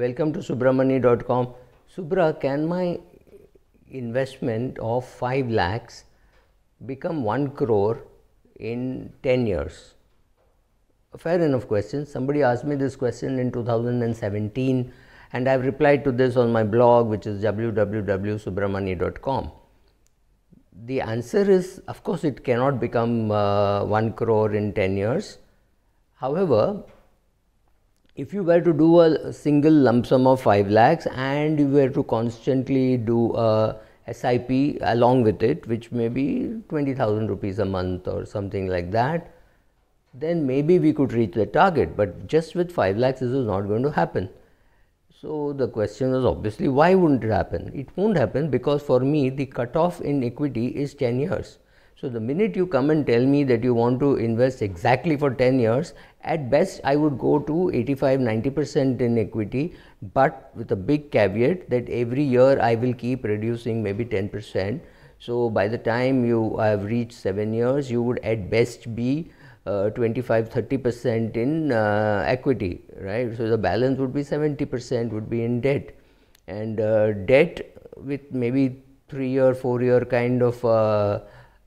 Welcome to subramani.com. Subra, can my investment of 5 lakhs become 1 crore in 10 years? A fair enough question. Somebody asked me this question in 2017 and I have replied to this on my blog which is www.subramani.com. The answer is of course it cannot become uh, 1 crore in 10 years. However, if you were to do a single lump sum of 5 lakhs and you were to constantly do a SIP along with it, which may be 20,000 rupees a month or something like that, then maybe we could reach the target. But just with 5 lakhs, this is not going to happen. So the question was obviously why wouldn't it happen? It won't happen because for me the cutoff in equity is 10 years. So, the minute you come and tell me that you want to invest exactly for 10 years, at best I would go to 85 90 percent in equity, but with a big caveat that every year I will keep reducing maybe 10 percent. So, by the time you have reached 7 years, you would at best be uh, 25 30 percent in uh, equity, right. So, the balance would be 70 percent would be in debt and uh, debt with maybe 3 year 4 year kind of uh,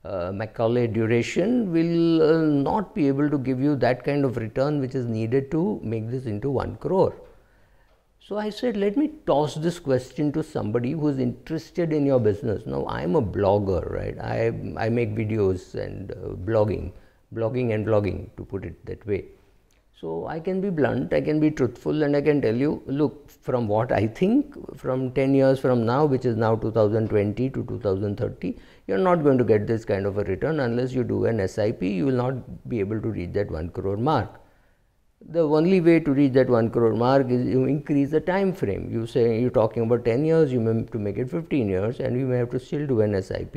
uh, Macaulay duration will uh, not be able to give you that kind of return which is needed to make this into 1 crore. So, I said let me toss this question to somebody who is interested in your business. Now, I am a blogger right, I, I make videos and uh, blogging, blogging and blogging to put it that way. So, I can be blunt, I can be truthful and I can tell you look from what I think from 10 years from now which is now 2020 to 2030 you are not going to get this kind of a return unless you do an SIP you will not be able to reach that 1 crore mark. The only way to reach that 1 crore mark is you increase the time frame you say you are talking about 10 years you may have to make it 15 years and you may have to still do an SIP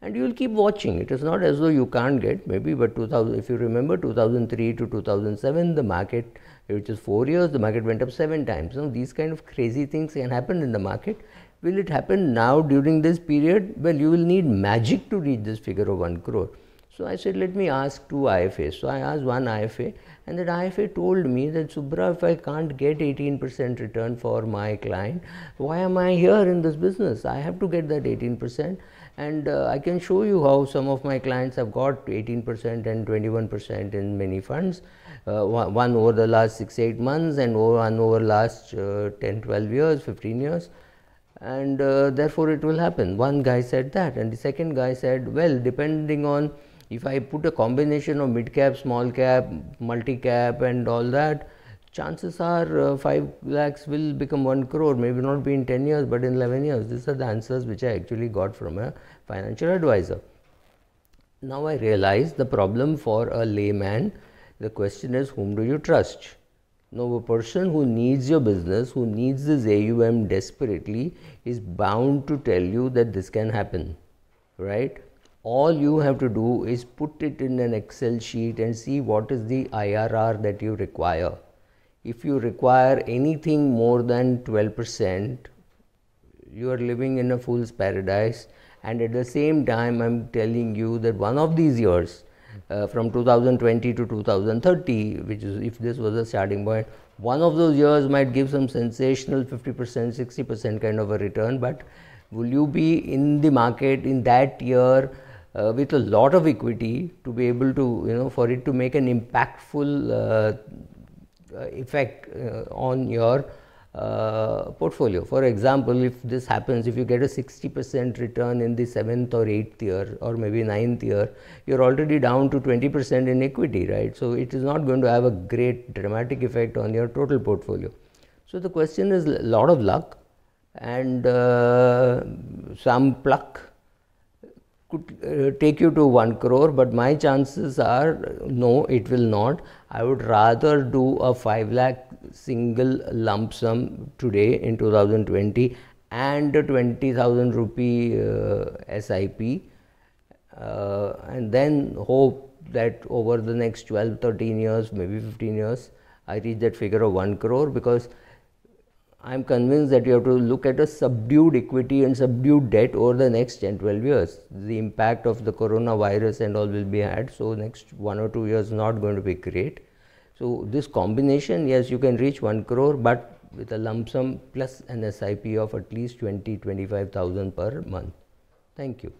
and you will keep watching. It is not as though you can't get maybe, but 2000, if you remember 2003 to 2007, the market, which is four years, the market went up seven times. Now, these kind of crazy things can happen in the market. Will it happen now during this period? Well, you will need magic to reach this figure of 1 crore. So I said, let me ask two IFAs. So I asked one IFA, and that IFA told me that Subra, if I can't get 18% return for my client, why am I here in this business? I have to get that 18%, and uh, I can show you how some of my clients have got 18% and 21% in many funds, uh, one over the last six eight months, and one over last uh, 10 12 years, 15 years and uh, therefore it will happen. One guy said that, and the second guy said, well, depending on if I put a combination of mid cap, small cap, multi cap, and all that, chances are uh, 5 lakhs will become 1 crore, maybe not be in 10 years, but in 11 years. These are the answers which I actually got from a financial advisor. Now I realize the problem for a layman, the question is whom do you trust? Now, a person who needs your business, who needs this AUM desperately, is bound to tell you that this can happen, right? all you have to do is put it in an excel sheet and see what is the IRR that you require if you require anything more than 12% you are living in a fool's paradise and at the same time I'm telling you that one of these years uh, from 2020 to 2030 which is if this was a starting point one of those years might give some sensational 50% 60% kind of a return but will you be in the market in that year uh, with a lot of equity to be able to you know for it to make an impactful uh, uh, effect uh, on your portfolio. For example, if this happens, if you get a 60 percent return in the seventh or eighth year or maybe ninth year, you're already down to 20 percent in equity, right? So, it is not going to have a great dramatic effect on your total portfolio. So, the question is a lot of luck and uh, some pluck could uh, take you to 1 crore but my chances are no it will not i would rather do a 5 lakh single lump sum today in 2020 and a 20000 rupee uh, sip uh, and then hope that over the next 12 13 years maybe 15 years i reach that figure of 1 crore because I am convinced that you have to look at a subdued equity and subdued debt over the next 10 12 years. The impact of the coronavirus and all will be had, so next one or two years not going to be great. So, this combination, yes, you can reach 1 crore, but with a lump sum plus an SIP of at least 20 25,000 per month. Thank you.